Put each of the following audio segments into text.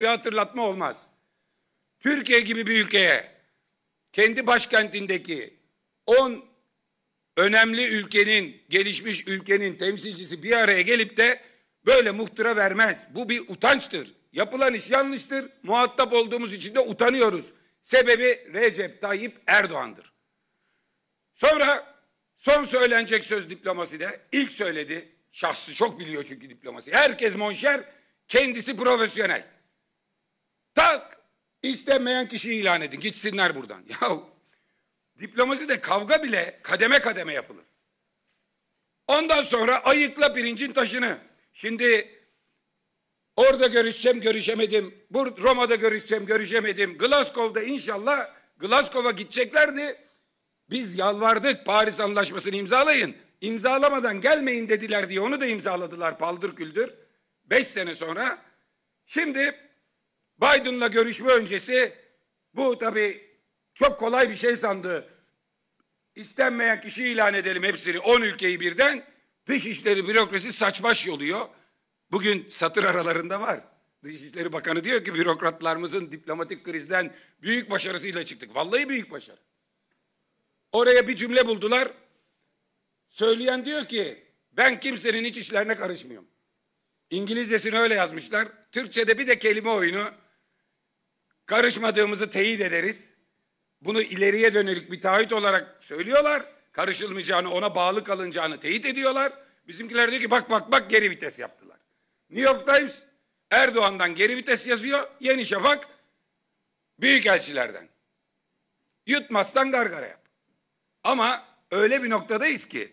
bir hatırlatma olmaz. Türkiye gibi bir ülkeye kendi başkentindeki 10 önemli ülkenin, gelişmiş ülkenin temsilcisi bir araya gelip de böyle muhtıra vermez. Bu bir utançtır. Yapılan iş yanlıştır. Muhatap olduğumuz için de utanıyoruz. Sebebi Recep Tayyip Erdoğan'dır. Sonra son söylenecek söz diplomasi de ilk söyledi. Şahsı çok biliyor çünkü diplomasi. Herkes monşer, kendisi profesyonel. Tak! İstemeyen kişi ilan edin. Gitsinler buradan. Ya diplomaside kavga bile kademe kademe yapılır. Ondan sonra ayıkla pirincin taşını. Şimdi orada görüşeceğim görüşemedim. Bur, Roma'da görüşeceğim görüşemedim. Glasgow'da inşallah Glasgow'a gideceklerdi. Biz yalvardık Paris Anlaşması'nı imzalayın. İmzalamadan gelmeyin dediler diye onu da imzaladılar paldır küldür. Beş sene sonra. Şimdi Biden'la görüşme öncesi bu tabi çok kolay bir şey sandı. İstenmeyen kişi ilan edelim hepsini 10 ülkeyi birden. Dışişleri bürokrasi saçmaş yoluyor. Bugün satır aralarında var. Dışişleri Bakanı diyor ki bürokratlarımızın diplomatik krizden büyük başarısıyla çıktık. Vallahi büyük başarı. Oraya bir cümle buldular. Söyleyen diyor ki ben kimsenin iç işlerine karışmıyorum. İngilizcesini öyle yazmışlar. Türkçe'de bir de kelime oyunu karışmadığımızı teyit ederiz. Bunu ileriye dönük bir taahhüt olarak söylüyorlar. Karışılmayacağını, ona bağlı kalınacağını teyit ediyorlar. Bizimkiler diyor ki bak bak bak geri vites yaptılar. New York Times Erdoğan'dan geri vites yazıyor. Yeni Şafak büyükelçilerden. Yutmazsan gargara yap. Ama öyle bir noktadayız ki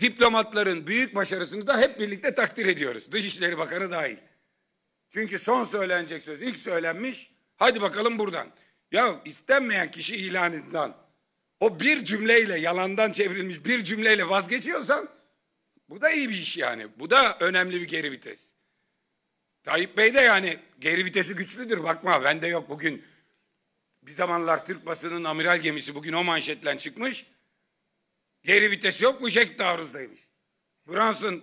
diplomatların büyük başarısını da hep birlikte takdir ediyoruz. Dışişleri Bakanı dahil. Çünkü son söylenecek söz ilk söylenmiş. Hadi bakalım buradan. Ya istenmeyen kişi ilanından o bir cümleyle yalandan çevrilmiş bir cümleyle vazgeçiyorsan bu da iyi bir iş yani. Bu da önemli bir geri vites. Tayyip Bey de yani geri vitesi güçlüdür bakma bende yok bugün. Bir zamanlar Türk basının amiral gemisi bugün o manşetle çıkmış. Geri vites yok mu? Jack taarruzdaymış. Brunson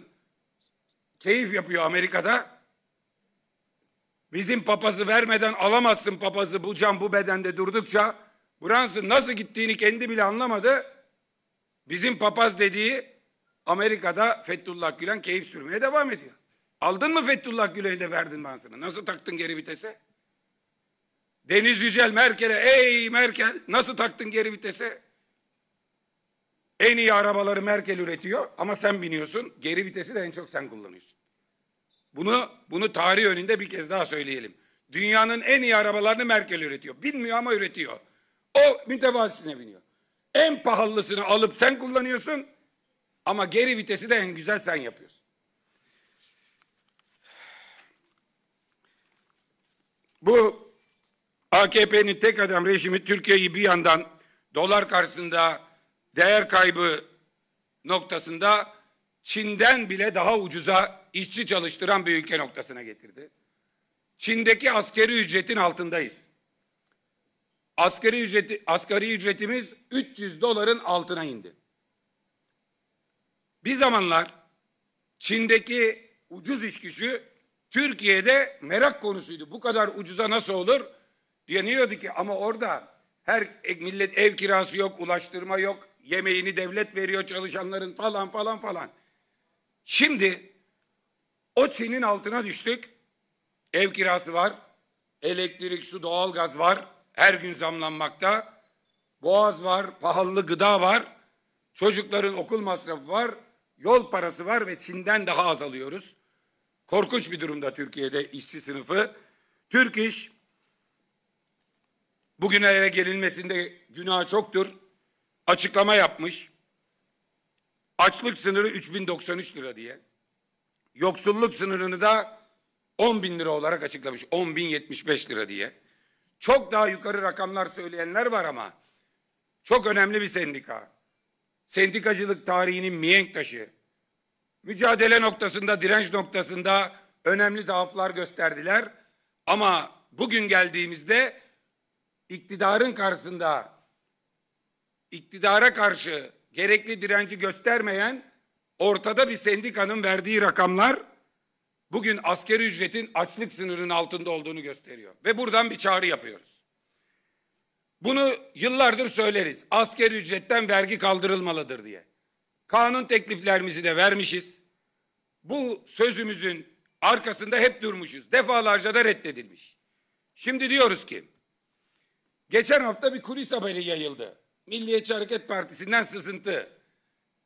keyif yapıyor Amerika'da. Bizim papazı vermeden alamazsın papazı bu can bu bedende durdukça Fransız nasıl gittiğini kendi bile anlamadı. Bizim papaz dediği Amerika'da Fethullah Gülen keyif sürmeye devam ediyor. Aldın mı Fethullah Gülen'i de verdin ben Nasıl taktın geri vitese? Deniz Yücel Merkel'e ey Merkel nasıl taktın geri vitese? En iyi arabaları Merkel üretiyor ama sen biniyorsun. Geri vitesi de en çok sen kullanıyorsun. Bunu bunu tarih önünde bir kez daha söyleyelim. Dünyanın en iyi arabalarını Merkel üretiyor. Bilmiyor ama üretiyor. O mütevazisine biniyor. En pahalısını alıp sen kullanıyorsun ama geri vitesi de en güzel sen yapıyorsun. Bu AKP'nin tek adam rejimi Türkiye'yi bir yandan dolar karşısında değer kaybı noktasında Çin'den bile daha ucuza işçi çalıştıran bir ülke noktasına getirdi. Çin'deki askeri ücretin altındayız. Askeri ücreti asgari ücretimiz 300 doların altına indi. Bir zamanlar Çin'deki ucuz iş gücü Türkiye'de merak konusuydu. Bu kadar ucuza nasıl olur? Diyeniyordu ki ama orada her millet ev kirası yok, ulaştırma yok, yemeğini devlet veriyor çalışanların falan falan falan. Şimdi o Çin'in altına düştük. Ev kirası var. Elektrik, su, doğalgaz var. Her gün zamlanmakta. Boğaz var, pahalı gıda var. Çocukların okul masrafı var. Yol parası var ve Çin'den daha az alıyoruz. Korkunç bir durumda Türkiye'de işçi sınıfı. Türk iş bugünlere gelinmesinde günah çoktur. Açıklama yapmış açlık sınırı 3093 lira diye, yoksulluk sınırını da 10 bin lira olarak açıklamış. 10.075 lira diye. Çok daha yukarı rakamlar söyleyenler var ama çok önemli bir sendika. Sendikacılık tarihinin mihenk taşı. Mücadele noktasında, direnç noktasında önemli zaaflar gösterdiler. Ama bugün geldiğimizde iktidarın karşısında iktidara karşı gerekli direnci göstermeyen ortada bir sendikanın verdiği rakamlar bugün askeri ücretin açlık sınırının altında olduğunu gösteriyor. Ve buradan bir çağrı yapıyoruz. Bunu yıllardır söyleriz. Askeri ücretten vergi kaldırılmalıdır diye. Kanun tekliflerimizi de vermişiz. Bu sözümüzün arkasında hep durmuşuz. Defalarca da reddedilmiş. Şimdi diyoruz ki geçen hafta bir kulis haberi yayıldı. Milliyetçi Hareket Partisi'nden sızıntı.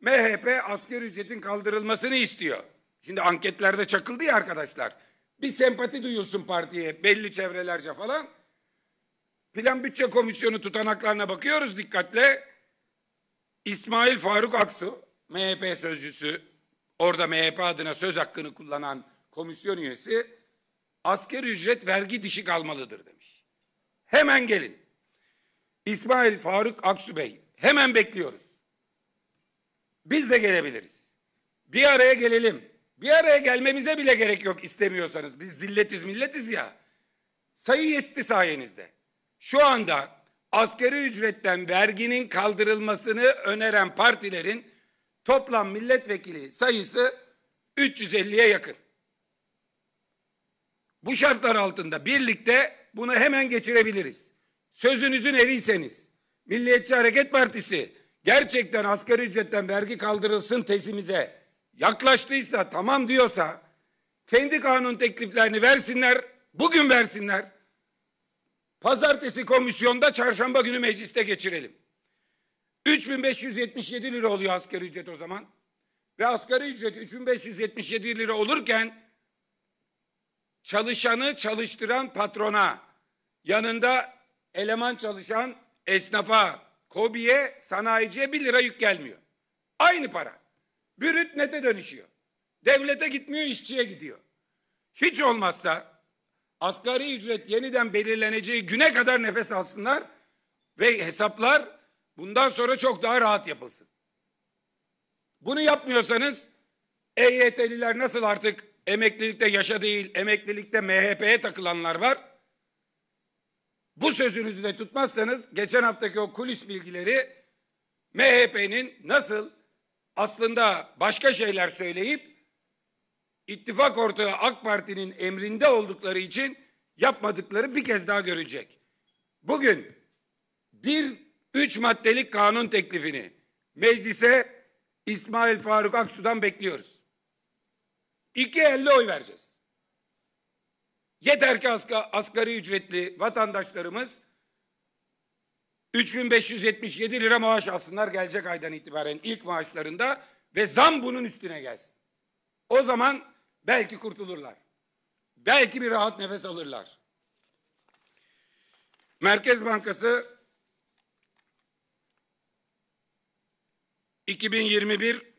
MHP asker ücretin kaldırılmasını istiyor. Şimdi anketlerde çakıldı ya arkadaşlar. Bir sempati duyulsun partiye belli çevrelerce falan. Plan Bütçe Komisyonu tutanaklarına bakıyoruz dikkatle. İsmail Faruk Aksu, MHP sözcüsü, orada MHP adına söz hakkını kullanan komisyon üyesi, asker ücret vergi dişi kalmalıdır demiş. Hemen gelin. İsmail Faruk Aksu Bey hemen bekliyoruz. Biz de gelebiliriz. Bir araya gelelim. Bir araya gelmemize bile gerek yok istemiyorsanız. Biz zilletiz milletiz ya. Sayı yetti sayenizde. Şu anda askeri ücretten verginin kaldırılmasını öneren partilerin toplam milletvekili sayısı 350'ye yakın. Bu şartlar altında birlikte bunu hemen geçirebiliriz sözünüzün eriyseniz Milliyetçi Hareket Partisi gerçekten asgari ücretten vergi kaldırılsın tesimize yaklaştıysa tamam diyorsa kendi kanun tekliflerini versinler bugün versinler pazartesi komisyonda çarşamba günü mecliste geçirelim. 3577 lira oluyor asgari ücret o zaman. Ve asgari ücret 3577 lira olurken çalışanı çalıştıran patrona yanında eleman çalışan esnafa, kobiye, sanayiciye bir lira yük gelmiyor. Aynı para. Bürüt nete dönüşüyor. Devlete gitmiyor, işçiye gidiyor. Hiç olmazsa asgari ücret yeniden belirleneceği güne kadar nefes alsınlar ve hesaplar bundan sonra çok daha rahat yapılsın. Bunu yapmıyorsanız EYT'liler nasıl artık emeklilikte yaşa değil, emeklilikte MHP'ye takılanlar var bu sözünüzü de tutmazsanız geçen haftaki o kulis bilgileri MHP'nin nasıl aslında başka şeyler söyleyip ittifak ortağı AK Parti'nin emrinde oldukları için yapmadıkları bir kez daha görecek. Bugün bir üç maddelik kanun teklifini meclise İsmail Faruk Aksu'dan bekliyoruz. İki elle oy vereceğiz. Yeter ki asgari ücretli vatandaşlarımız 3577 lira maaş alsınlar gelecek aydan itibaren ilk maaşlarında ve zam bunun üstüne gelsin. O zaman belki kurtulurlar. Belki bir rahat nefes alırlar. Merkez Bankası 2021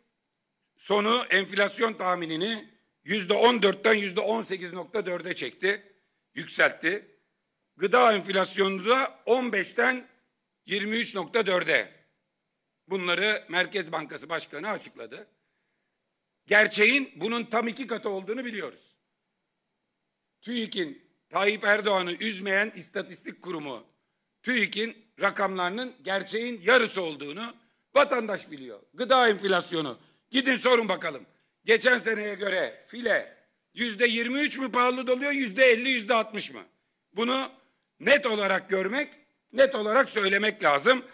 sonu enflasyon tahminini yüzde on dörtten yüzde on sekiz nokta dörde çekti, yükseltti. Gıda enflasyonu da on beşten yirmi üç nokta dörde. Bunları Merkez Bankası Başkanı açıkladı. Gerçeğin bunun tam iki katı olduğunu biliyoruz. TÜİK'in Tayyip Erdoğan'ı üzmeyen istatistik kurumu TÜİK'in rakamlarının gerçeğin yarısı olduğunu vatandaş biliyor. Gıda enflasyonu. Gidin sorun bakalım. Geçen seneye göre file yüzde 23 mü pahalı doluyor, yüzde 50, yüzde 60 mı? Bunu net olarak görmek, net olarak söylemek lazım.